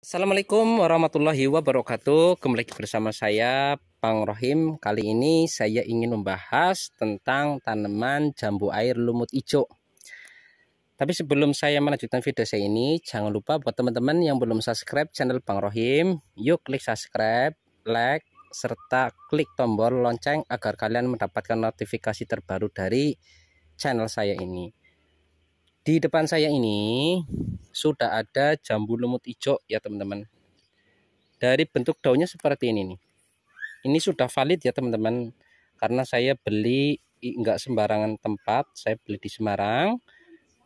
Assalamualaikum warahmatullahi wabarakatuh Kembali bersama saya Pang Rohim Kali ini saya ingin membahas tentang tanaman jambu air lumut hijau Tapi sebelum saya melanjutkan video saya ini Jangan lupa buat teman-teman yang belum subscribe channel Pang Rohim Yuk klik subscribe, like, serta klik tombol lonceng Agar kalian mendapatkan notifikasi terbaru dari channel saya ini di depan saya ini sudah ada jambu lumut hijau ya teman-teman dari bentuk daunnya seperti ini nih ini sudah valid ya teman-teman karena saya beli enggak sembarangan tempat saya beli di Semarang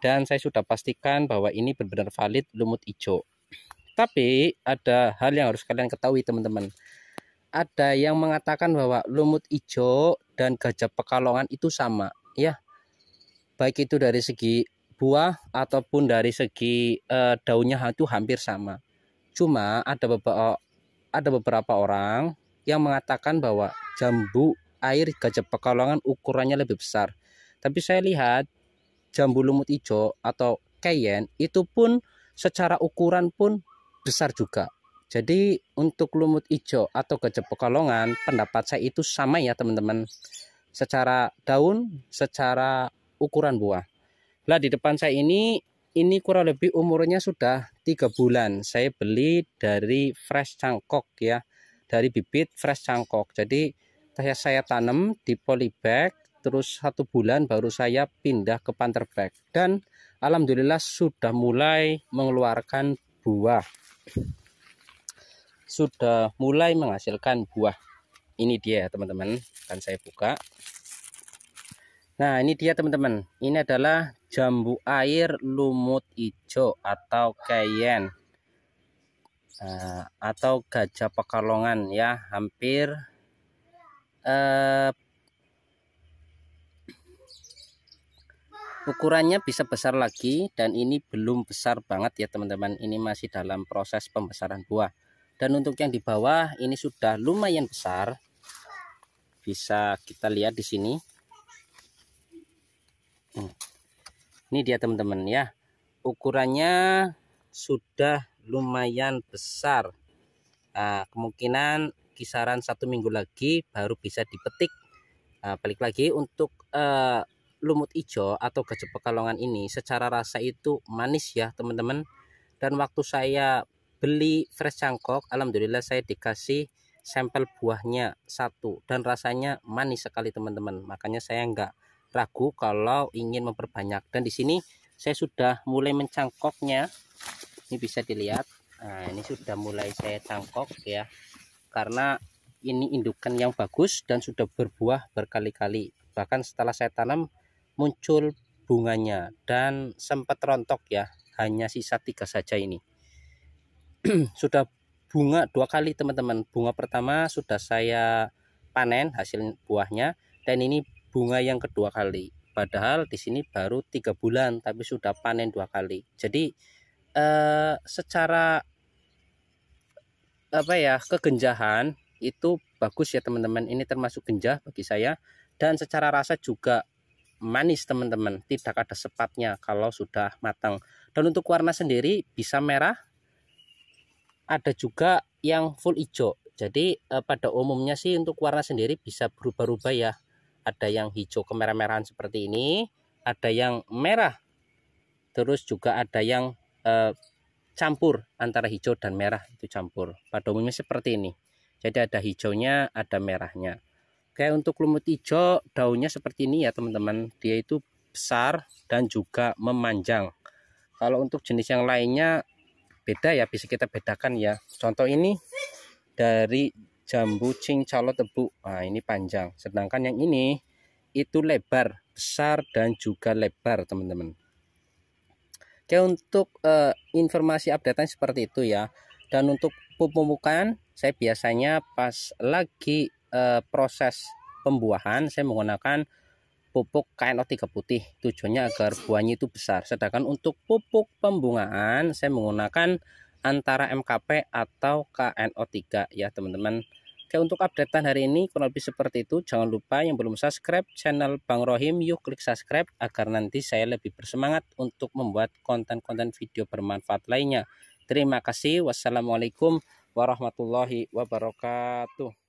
dan saya sudah pastikan bahwa ini benar-benar valid lumut hijau tapi ada hal yang harus kalian ketahui teman-teman ada yang mengatakan bahwa lumut hijau dan gajah pekalongan itu sama ya baik itu dari segi buah ataupun dari segi uh, daunnya itu hampir sama. Cuma ada beberapa ada beberapa orang yang mengatakan bahwa jambu air gajah pekalongan ukurannya lebih besar. Tapi saya lihat jambu lumut hijau atau cayenne itu pun secara ukuran pun besar juga. Jadi untuk lumut hijau atau gajah pekalongan pendapat saya itu sama ya teman-teman. Secara daun, secara ukuran buah lah di depan saya ini ini kurang lebih umurnya sudah tiga bulan. Saya beli dari fresh cangkok ya, dari bibit fresh cangkok. Jadi saya, saya tanam di polybag, terus satu bulan baru saya pindah ke panther bag dan alhamdulillah sudah mulai mengeluarkan buah. Sudah mulai menghasilkan buah. Ini dia ya teman-teman, akan saya buka. Nah, ini dia teman-teman. Ini adalah jambu air lumut hijau atau kayen. Uh, nah, atau gajah pekalongan ya, hampir uh, ukurannya bisa besar lagi dan ini belum besar banget ya teman-teman. Ini masih dalam proses pembesaran buah. Dan untuk yang di bawah ini sudah lumayan besar. Bisa kita lihat di sini. ini dia teman-teman ya ukurannya sudah lumayan besar nah, kemungkinan kisaran satu minggu lagi baru bisa dipetik nah, balik lagi untuk uh, lumut hijau atau gajah pekalongan ini secara rasa itu manis ya teman-teman dan waktu saya beli fresh cangkok alhamdulillah saya dikasih sampel buahnya satu dan rasanya manis sekali teman-teman makanya saya enggak ragu kalau ingin memperbanyak dan di sini saya sudah mulai mencangkoknya ini bisa dilihat nah ini sudah mulai saya cangkok ya karena ini indukan yang bagus dan sudah berbuah berkali-kali bahkan setelah saya tanam muncul bunganya dan sempat rontok ya hanya sisa tiga saja ini sudah bunga dua kali teman-teman bunga pertama sudah saya panen hasil buahnya dan ini bunga yang kedua kali. Padahal di sini baru tiga bulan tapi sudah panen dua kali. Jadi eh, secara apa ya kegenjahan itu bagus ya teman-teman. Ini termasuk genjah bagi saya dan secara rasa juga manis teman-teman. Tidak ada sepatnya kalau sudah matang. Dan untuk warna sendiri bisa merah. Ada juga yang full hijau. Jadi eh, pada umumnya sih untuk warna sendiri bisa berubah-ubah ya ada yang hijau kemerah-merahan seperti ini, ada yang merah, terus juga ada yang eh, campur antara hijau dan merah itu campur. Pada umumnya seperti ini. Jadi ada hijaunya, ada merahnya. Oke, untuk lumut hijau daunnya seperti ini ya teman-teman. Dia itu besar dan juga memanjang. Kalau untuk jenis yang lainnya beda ya bisa kita bedakan ya. Contoh ini dari jambu cincalo tebu nah ini panjang sedangkan yang ini itu lebar besar dan juga lebar teman-teman Oke untuk uh, informasi update seperti itu ya dan untuk pemupukan saya biasanya pas lagi uh, proses pembuahan saya menggunakan pupuk KNO3 putih tujuannya agar buahnya itu besar sedangkan untuk pupuk pembungaan saya menggunakan antara MKP atau KNO3 ya teman-teman. Oke untuk updatean hari ini kurang lebih seperti itu. Jangan lupa yang belum subscribe channel Bang Rohim yuk klik subscribe agar nanti saya lebih bersemangat untuk membuat konten-konten video bermanfaat lainnya. Terima kasih. Wassalamualaikum warahmatullahi wabarakatuh.